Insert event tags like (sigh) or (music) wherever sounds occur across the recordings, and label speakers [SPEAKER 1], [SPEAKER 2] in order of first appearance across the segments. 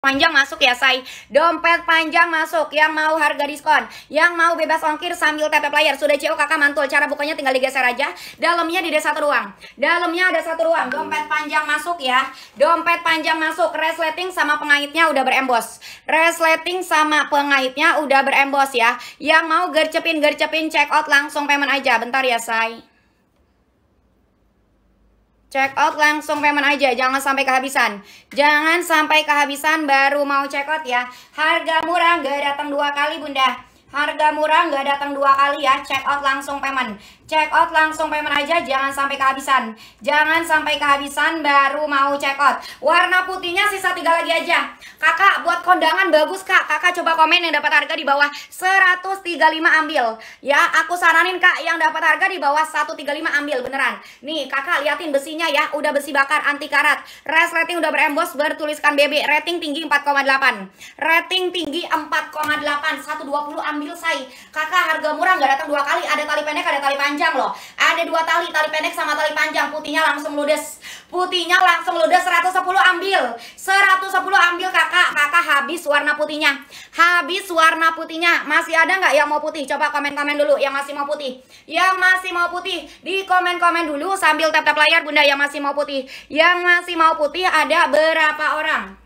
[SPEAKER 1] panjang masuk ya say Dompet panjang masuk Yang mau harga diskon Yang mau bebas ongkir sambil tap layar Sudah CO kakak mantul Cara bukanya tinggal digeser aja Dalamnya di satu ruang Dalamnya ada satu ruang Dompet panjang masuk ya Dompet panjang masuk Resleting sama pengaitnya udah berembos Resleting sama pengaitnya udah berembos ya Yang mau gercepin-gercepin check out langsung payment aja Bentar ya say Check out langsung payment aja, jangan sampai kehabisan. Jangan sampai kehabisan baru mau check out ya. Harga murah nggak datang dua kali bunda. Harga murah nggak datang dua kali ya, check out langsung payment. Check out langsung payment aja, jangan sampai kehabisan. Jangan sampai kehabisan baru mau check out. Warna putihnya sisa tiga lagi aja. Kakak, buat kondangan bagus kak. Kakak coba komen yang dapat harga di bawah 135 ambil. Ya, aku saranin kak yang dapat harga di bawah 135 ambil, beneran. Nih, kakak liatin besinya ya, udah besi bakar anti karat. Res rating udah berembos, bertuliskan BB. Rating tinggi 4,8. Rating tinggi 4,8, 120 ambil ambil saya Kakak harga murah nggak datang dua kali, ada tali pendek, ada tali panjang loh. Ada dua tali, tali pendek sama tali panjang, putihnya langsung ludes. Putihnya langsung ludes 110 ambil. 110 ambil kakak, kakak habis warna putihnya. Habis warna putihnya. Masih ada nggak yang mau putih? Coba komen-komen dulu yang masih mau putih. Yang masih mau putih di komen-komen dulu sambil tap-tap layar Bunda yang masih mau putih. Yang masih mau putih ada berapa orang?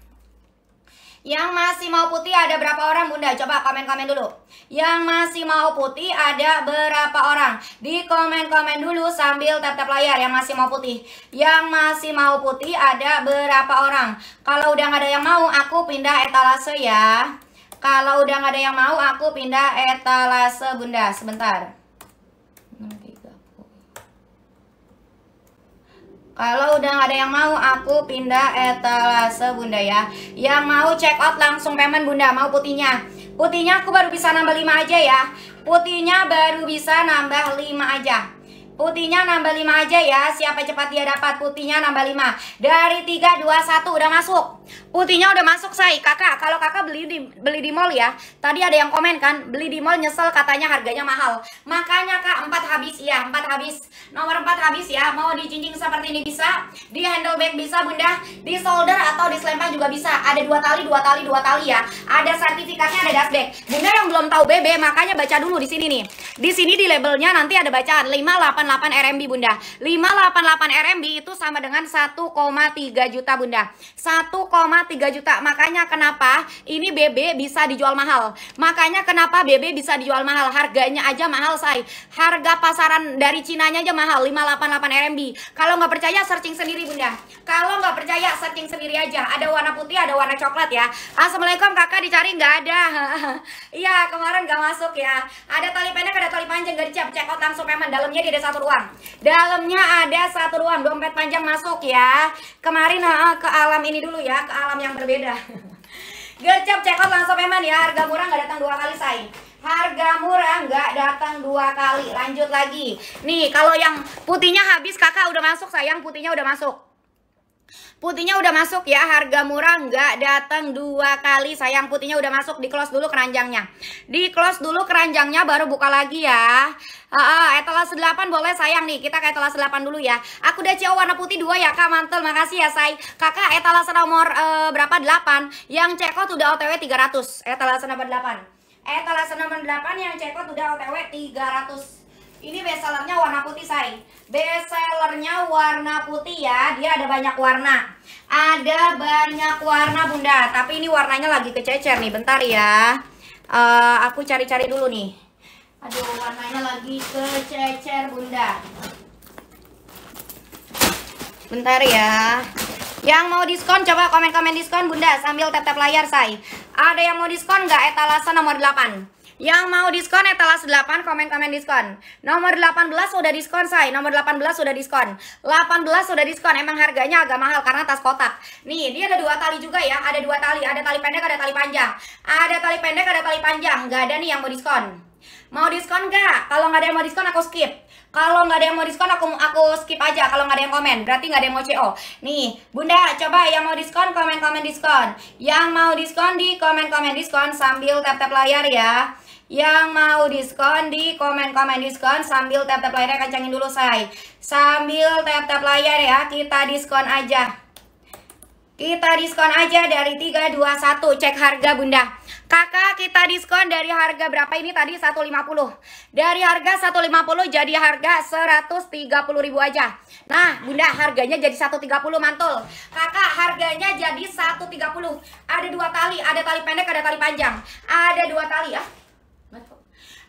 [SPEAKER 1] Yang masih mau putih ada berapa orang bunda? Coba komen-komen dulu. Yang masih mau putih ada berapa orang? Di komen-komen dulu sambil tetap layar yang masih mau putih. Yang masih mau putih ada berapa orang? Kalau udah nggak ada yang mau, aku pindah etalase ya. Kalau udah nggak ada yang mau, aku pindah etalase bunda. Sebentar. Kalau udah gak ada yang mau, aku pindah etalase bunda ya. Yang mau check out langsung payment bunda, mau putihnya. Putihnya aku baru bisa nambah 5 aja ya. Putihnya baru bisa nambah 5 aja. Putihnya nambah 5 aja ya. Siapa cepat dia dapat putihnya nambah 5. Dari 3, 2, 1 udah masuk. Putihnya udah masuk saya kakak. Kalau kakak beli di beli di mall ya. Tadi ada yang komen kan, beli di mall nyesel katanya harganya mahal. Makanya kak 4 habis ya, 4 habis. Nomor 4 habis ya. Mau dicincin seperti ini bisa, di handle bag bisa bunda, di solder atau di selempang juga bisa. Ada dua tali, dua tali, dua tali ya. Ada sertifikatnya, ada dust bag. Bunda yang belum tahu BB, makanya baca dulu di sini nih. Di sini di labelnya nanti ada bacaan 588 RMB bunda. 588 RMB itu sama dengan 1,3 juta bunda. 1 1,3 juta. Makanya kenapa ini BB bisa dijual mahal. Makanya kenapa BB bisa dijual mahal. Harganya aja mahal, say. Harga pasaran dari Cinanya aja mahal, 588 RMB. Kalau nggak percaya, searching sendiri, Bunda. Kalau nggak percaya, searching sendiri aja. Ada warna putih, ada warna coklat ya. Assalamualaikum, kakak dicari nggak ada. (laughs) Iya, kemarin nggak masuk ya. Ada tali pendek, ada tali panjang, nggak dicap. Cekot langsung payment. Dalamnya dia ada satu ruang. Dalamnya ada satu ruang. Dompet panjang masuk ya. Kemarin ke alam ini dulu ya ke alam yang berbeda. Gercep check langsung memang ya, harga murah nggak datang dua kali say. Harga murah nggak datang dua kali. Lanjut lagi. Nih, kalau yang putihnya habis, kakak udah masuk sayang, putihnya udah masuk. Putihnya udah masuk ya, harga murah nggak datang dua kali sayang. Putihnya udah masuk, di close dulu keranjangnya. Di close dulu keranjangnya baru buka lagi ya. Uh, uh, etalase 8 boleh sayang nih, kita ke etalase 8 dulu ya. Aku udah cio warna putih dua ya Kak, mantel, Makasih ya say. Kakak etalase nomor uh, berapa? 8. Yang ceko udah OTW 300. Etalase nomor 8. Etalase nomor 8 yang ceko udah OTW 300. Ini bestsellernya warna putih, say. Bestsellernya warna putih ya. Dia ada banyak warna. Ada banyak warna, Bunda. Tapi ini warnanya lagi kececer nih. Bentar ya. Uh, aku cari-cari dulu nih. Aduh, warnanya lagi kececer, Bunda. Bentar ya. Yang mau diskon coba komen-komen diskon Bunda sambil tap-tap layar, say. Ada yang mau diskon nggak etalase nomor 8? Yang mau diskon ya, etalas 8 komen-komen diskon. Nomor 18 sudah diskon, say. Nomor 18 sudah diskon. 18 sudah diskon. Emang harganya agak mahal karena tas kotak. Nih, dia ada dua tali juga ya. Ada dua tali, ada tali pendek, ada tali panjang. Ada tali pendek, ada tali panjang. Gak ada nih yang mau diskon. Mau diskon gak? Kalau nggak ada yang mau diskon aku skip. Kalau nggak ada yang mau diskon aku aku skip aja. Kalau nggak ada yang komen, berarti nggak ada yang mau CO. Nih, bunda coba yang mau diskon komen komen diskon. Yang mau diskon di komen komen diskon sambil tap tap layar ya. Yang mau diskon di komen-komen diskon sambil tap-tap layarnya kacangin dulu say. Sambil tap-tap layar ya, kita diskon aja. Kita diskon aja dari 321 Cek harga bunda Kakak kita diskon dari harga berapa ini tadi 150 Dari harga 150 jadi harga 130 ribu aja Nah bunda harganya jadi 130 mantul Kakak harganya jadi 130 Ada dua tali Ada tali pendek ada tali panjang Ada dua tali ya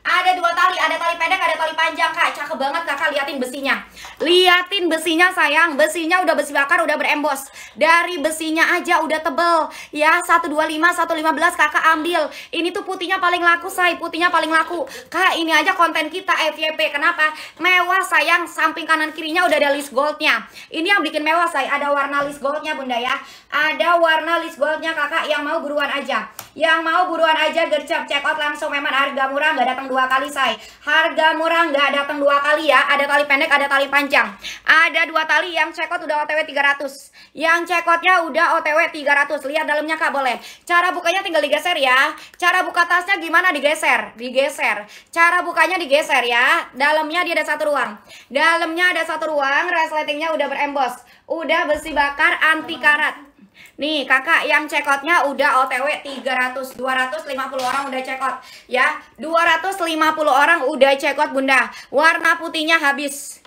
[SPEAKER 1] ada dua tali, ada tali pendek, ada tali panjang kak Cakep banget kak, liatin besinya Liatin besinya sayang, besinya udah besi bakar, udah berembos Dari besinya aja udah tebel Ya, 125, 115 kakak ambil Ini tuh putihnya paling laku say, putihnya paling laku Kak, ini aja konten kita FYP, kenapa? Mewah sayang, samping kanan kirinya udah ada list goldnya Ini yang bikin mewah say, ada warna list goldnya bunda ya Ada warna list goldnya kakak, yang mau buruan aja Yang mau buruan aja, gercep check out langsung Memang harga murah, nggak datang dua kali say harga murah nggak datang dua kali ya ada tali pendek ada tali panjang ada dua tali yang cekot udah otw 300 yang cekotnya udah otw 300 lihat dalamnya kak boleh cara bukanya tinggal digeser ya cara buka tasnya gimana digeser digeser cara bukanya digeser ya dalamnya dia ada satu ruang dalamnya ada satu ruang resletingnya udah berembos udah besi bakar anti karat Nih kakak yang cekotnya udah otw 300 250 orang udah check out ya 250 orang udah cekot bunda Warna putihnya habis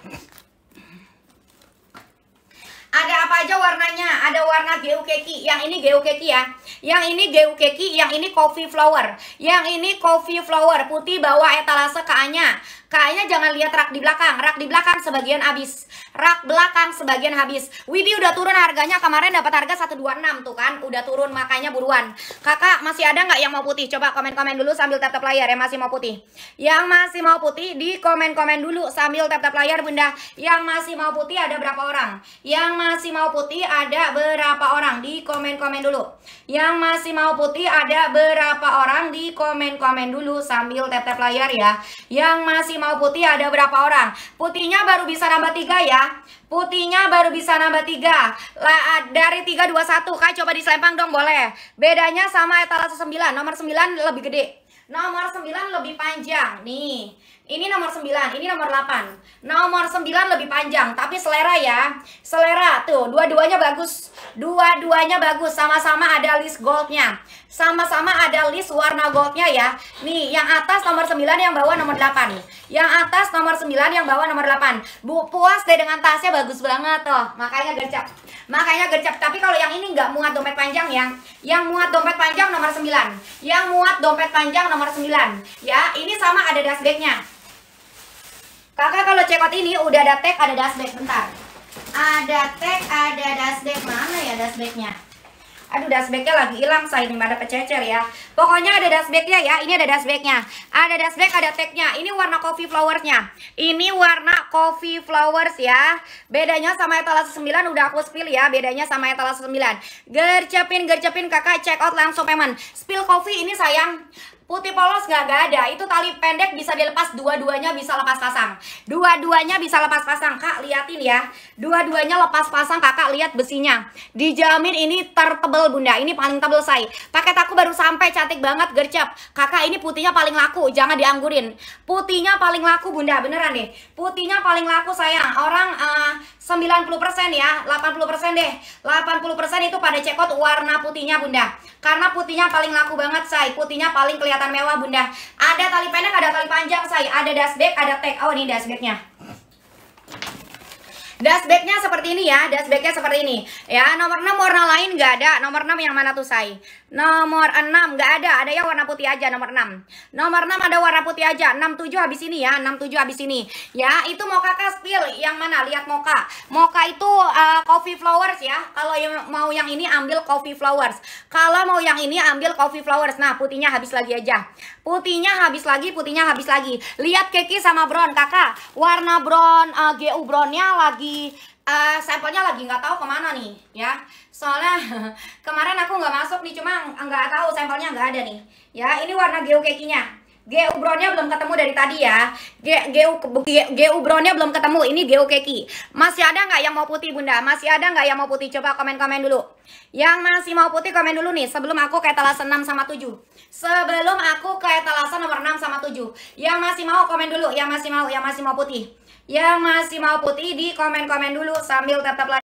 [SPEAKER 1] ada apa aja warnanya? Ada warna geukeki, yang ini geukeki ya. Yang ini geukeki, yang ini coffee flower. Yang ini coffee flower, putih bawah etalase kaannya. Kayaknya jangan lihat rak di belakang. Rak di belakang sebagian habis. Rak belakang sebagian habis. Widi udah turun harganya kemarin dapat harga 126 tuh kan. Udah turun makanya buruan. Kakak masih ada nggak yang mau putih? Coba komen-komen dulu sambil tap-tap layar yang masih mau putih. Yang masih mau putih di komen-komen dulu sambil tap-tap layar Bunda. Yang masih mau putih ada berapa orang? Yang masih mau putih ada berapa orang? Di komen-komen dulu. Yang masih mau putih ada berapa orang? Di komen-komen dulu sambil tap-tap layar ya. Yang masih mau putih ada berapa orang? Putihnya baru bisa nambah 3 ya. Putihnya baru bisa nambah 3. La, dari 3 2 1. Kak coba diselempang dong boleh. Bedanya sama etalase 9. Nomor 9 lebih gede. Nomor 9 lebih panjang nih. Ini nomor 9, ini nomor 8. Nomor 9 lebih panjang, tapi selera ya. Selera, tuh, dua-duanya bagus. Dua-duanya bagus, sama-sama ada list goldnya. Sama-sama ada list warna goldnya ya. Nih, yang atas nomor 9, yang bawah nomor 8. Yang atas nomor 9, yang bawah nomor 8. Bu, puas deh dengan tasnya, bagus banget loh. Makanya gercep. Makanya gercep. Tapi kalau yang ini nggak muat dompet panjang ya. Yang muat dompet panjang nomor 9. Yang muat dompet panjang nomor 9. Ya, ini sama ada dashbacknya Kakak kalau cekot ini udah ada tag, ada dasbek Bentar. Ada tag, ada dasbek Mana ya dasbeknya? Aduh dasbeknya lagi hilang saya ini ada pececer ya Pokoknya ada dasbeknya ya Ini ada dasbeknya. Ada dasbek, ada tagnya Ini warna coffee flowersnya Ini warna coffee flowers ya Bedanya sama etalase 9 udah aku spill ya Bedanya sama etalase 9 Gercepin gercepin kakak check out langsung payment Spill coffee ini sayang Putih polos gak, gak ada. Itu tali pendek bisa dilepas, dua-duanya bisa lepas pasang. Dua-duanya bisa lepas pasang. Kak, liatin ya. Dua-duanya lepas pasang, kakak lihat besinya. Dijamin ini tertebel, bunda. Ini paling tebel, say. Paket aku baru sampai, cantik banget, gercep. Kakak, ini putihnya paling laku, jangan dianggurin. Putihnya paling laku, bunda. Beneran nih Putihnya paling laku, sayang. Orang... Uh, 90% ya, 80% deh. 80% itu pada cekot warna putihnya Bunda. Karena putihnya paling laku banget, Say. Putihnya paling kelihatan mewah, Bunda. Ada tali pendek, ada tali panjang, Say. Ada dasbek, ada tag. Oh, ini dasbeknya. Dashbacknya seperti ini ya, dashbacknya seperti ini. Ya, nomor 6 warna lain nggak ada. Nomor 6 yang mana tuh, say Nomor 6 nggak ada, ada yang warna putih aja nomor 6. Nomor 6 ada warna putih aja. 67 habis ini ya, 67 habis ini. Ya, itu mocha spill yang mana? Lihat mocha. Mocha itu uh, coffee flowers ya. Kalau yang mau yang ini ambil coffee flowers. Kalau mau yang ini ambil coffee flowers. Nah, putihnya habis lagi aja. Putihnya habis lagi, putihnya habis lagi. Lihat Keki sama Brown, kakak. Warna Brown, uh, eh, GU Brownnya lagi uh, sampelnya lagi nggak tahu kemana nih ya soalnya (laughs) kemarin aku nggak masuk nih cuma nggak tahu sampelnya nggak ada nih ya ini warna Kekinya. GU Brownnya belum ketemu dari tadi ya G, GU, GU Brownnya belum ketemu Ini GU Keki Masih ada nggak yang mau putih bunda? Masih ada nggak yang mau putih? Coba komen-komen dulu Yang masih mau putih komen dulu nih Sebelum aku kayak etalase 6 sama 7 Sebelum aku kayak etalase nomor 6 sama 7 Yang masih mau komen dulu Yang masih mau, yang masih mau putih Yang masih mau putih di komen-komen dulu Sambil tetap